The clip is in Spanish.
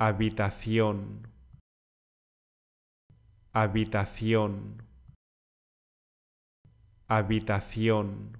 habitación, habitación, habitación.